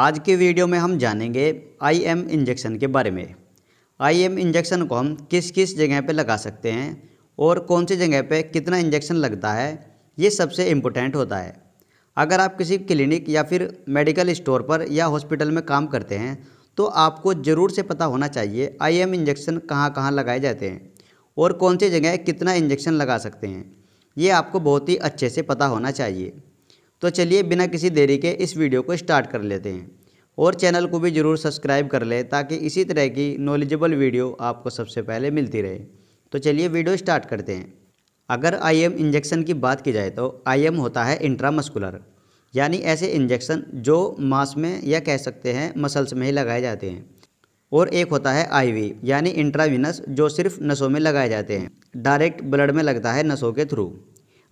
आज के वीडियो में हम जानेंगे आईएम इंजेक्शन के बारे में आईएम इंजेक्शन को हम किस किस जगह पर लगा सकते हैं और कौन सी जगह पर कितना इंजेक्शन लगता है ये सबसे इम्पोर्टेंट होता है अगर आप किसी क्लिनिक या फिर मेडिकल स्टोर पर या हॉस्पिटल में काम करते हैं तो आपको ज़रूर से पता होना चाहिए आईएम इंजेक्शन कहाँ कहाँ लगाए जाते हैं और कौन सी जगह कितना इंजेक्शन लगा सकते हैं ये आपको बहुत ही अच्छे से पता होना चाहिए तो चलिए बिना किसी देरी के इस वीडियो को स्टार्ट कर लेते हैं और चैनल को भी ज़रूर सब्सक्राइब कर लें ताकि इसी तरह की नॉलेजेबल वीडियो आपको सबसे पहले मिलती रहे तो चलिए वीडियो स्टार्ट करते हैं अगर आईएम इंजेक्शन की बात की जाए तो आईएम होता है इंट्रामस्कुलर यानी ऐसे इंजेक्शन जो मांस में या कह सकते हैं मसल्स में ही लगाए जाते हैं और एक होता है आईवी यानी इंट्राविनस जो सिर्फ नसों में लगाए जाते हैं डायरेक्ट ब्लड में लगता है नसों के through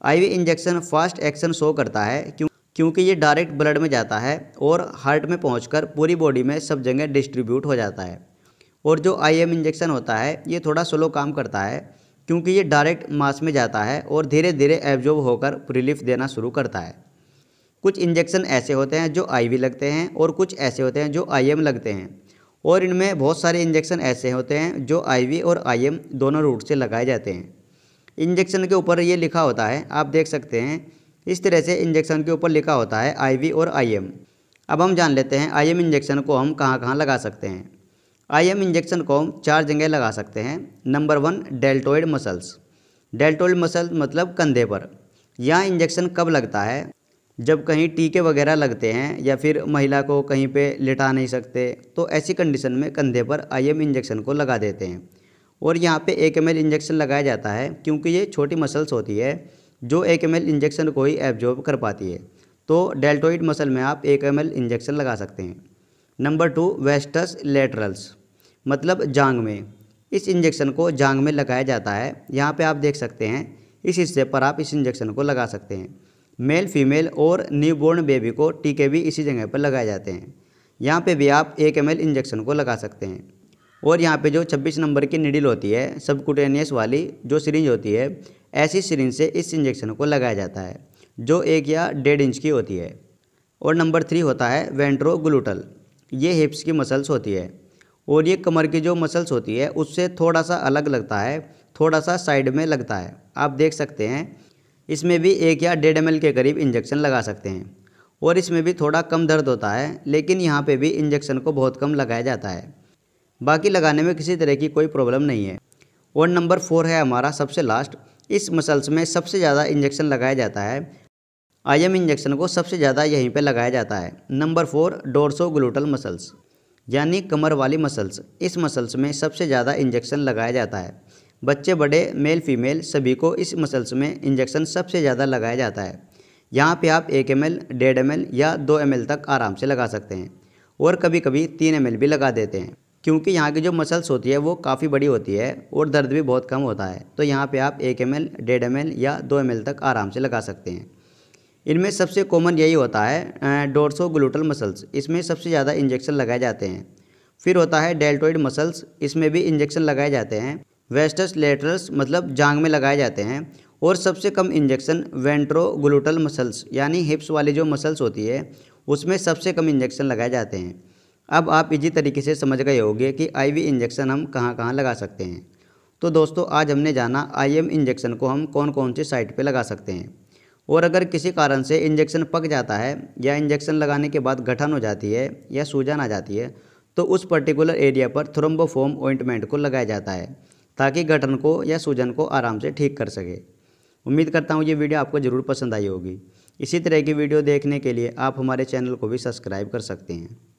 IV injection fast action show करता है क्यों क्योंकि ये डायरेक्ट ब्लड में जाता है और हार्ट में पहुँच पूरी बॉडी में सब जगह डिस्ट्रीब्यूट हो जाता है और जो एम इंजेक्शन होता है ये थोड़ा स्लो काम करता है क्योंकि ये डायरेक्ट मास में जाता है और धीरे धीरे एब्जॉर्ब होकर रिलीफ देना शुरू करता है कुछ इंजेक्शन ऐसे होते हैं जो आईवी लगते हैं और कुछ ऐसे होते हैं जो आईएम लगते हैं और इनमें बहुत सारे इंजेक्शन ऐसे होते हैं जो आईवी और आईएम दोनों रूट से लगाए जाते हैं इंजेक्शन के ऊपर ये लिखा होता है आप देख सकते हैं इस तरह से इंजेक्शन के ऊपर लिखा होता है आईवी और आईएम अब हम जान लेते हैं आईएम इंजेक्शन को हम कहाँ कहाँ लगा सकते हैं आईएम इंजेक्शन को हम चार जगह लगा सकते हैं number one deltoid muscles deltoid muscle मतलब कंधे पर यह इंजेक्शन कब लगता है जब कहीं टीके वगैरह लगते हैं या फिर महिला को कहीं पे लेटा नहीं सकते तो ऐसी कंडीशन में कंधे पर आईएम इंजेक्शन को लगा देते हैं और यहाँ पे एक एम इंजेक्शन लगाया जाता है क्योंकि ये छोटी मसल्स होती है जो एक एम इंजेक्शन को ही एब्जॉर्ब कर पाती है तो डेल्टोइड मसल में आप एक एम इंजेक्शन लगा सकते हैं नंबर टू वेस्टस लेटरल्स मतलब जांग में इस इंजेक्शन को जांग में लगाया जाता है यहाँ पे आप देख सकते हैं इस हिस्से पर आप इस इंजेक्शन को लगा सकते हैं मेल फीमेल और न्यूबॉर्न बेबी को टीके भी इसी जगह पर लगाए जाते हैं यहाँ पे भी आप एक एम इंजेक्शन को लगा सकते हैं और यहाँ पे जो 26 नंबर की निडिल होती है सबकुटेनियस वाली जो सिरिंज होती है ऐसी सिरिंज से इस इंजेक्शन को लगाया जाता है जो एक या डेढ़ इंच की होती है और नंबर थ्री होता है वेंट्रोग्लूटल ये हिप्स की मसल्स होती है और ये कमर की जो मसल्स होती है उससे थोड़ा सा अलग लगता है थोड़ा सा साइड में लगता है आप देख सकते हैं इसमें भी एक या डेढ़ एम के करीब इंजेक्शन लगा सकते हैं और इसमें भी थोड़ा कम दर्द होता है लेकिन यहाँ पे भी इंजेक्शन को बहुत कम लगाया जाता है बाकी लगाने में किसी तरह की कोई प्रॉब्लम नहीं है और नंबर फोर है हमारा सबसे लास्ट इस मसल्स में सबसे ज़्यादा इंजेक्शन लगाया जाता है आईएम इंजेक्शन को सबसे ज़्यादा यहीं पर लगाया जाता है number four dorso gluteal muscles यानी कमर वाली मसल्स इस मसल्स में सबसे ज़्यादा इंजेक्शन लगाया जाता है बच्चे बड़े मेल फीमेल सभी को इस मसल्स में इंजेक्शन सबसे ज़्यादा लगाया जाता है यहाँ पे आप एक एम एल डेढ़ एम या दो एम तक आराम से लगा सकते हैं और कभी कभी तीन एम भी लगा देते हैं क्योंकि यहाँ की जो मसल्स होती है वो काफ़ी बड़ी होती है और दर्द भी बहुत कम होता है तो यहाँ पे आप एक एम एल डेढ़ एम एल या दो एम एल तक आराम से लगा सकते हैं इनमें सबसे कॉमन यही होता है डोरसो ग्लूटल मसल्स इसमें सबसे ज़्यादा इंजेक्शन लगाए जाते हैं फिर होता है डेल्टोइड मसल्स इसमें भी इंजेक्शन लगाए जाते हैं वेस्टस लेटरल्स मतलब जांग में लगाए जाते हैं और सबसे कम इंजेक्शन वेंट्रो ग्लूटल मसल्स यानी हिप्स वाली जो मसल्स होती है उसमें सबसे कम इंजेक्शन लगाए जाते हैं अब आप इजी तरीके से समझ गए होंगे कि आईवी इंजेक्शन हम कहाँ कहाँ लगा सकते हैं तो दोस्तों आज हमने जाना आईएम इंजेक्शन को हम कौन कौन से साइट पे लगा सकते हैं और अगर किसी कारण से इंजेक्शन पक जाता है या इंजेक्शन लगाने के बाद गठन हो जाती है या सूजन आ जाती है तो उस पर्टिकुलर एरिया पर थ्रोम्बोफोम ऑइंटमेंट को लगाया जाता है ताकि गठन को या सूजन को आराम से ठीक कर सके उम्मीद करता हूँ ये वीडियो आपको ज़रूर पसंद आई होगी इसी तरह की वीडियो देखने के लिए आप हमारे चैनल को भी सब्सक्राइब कर सकते हैं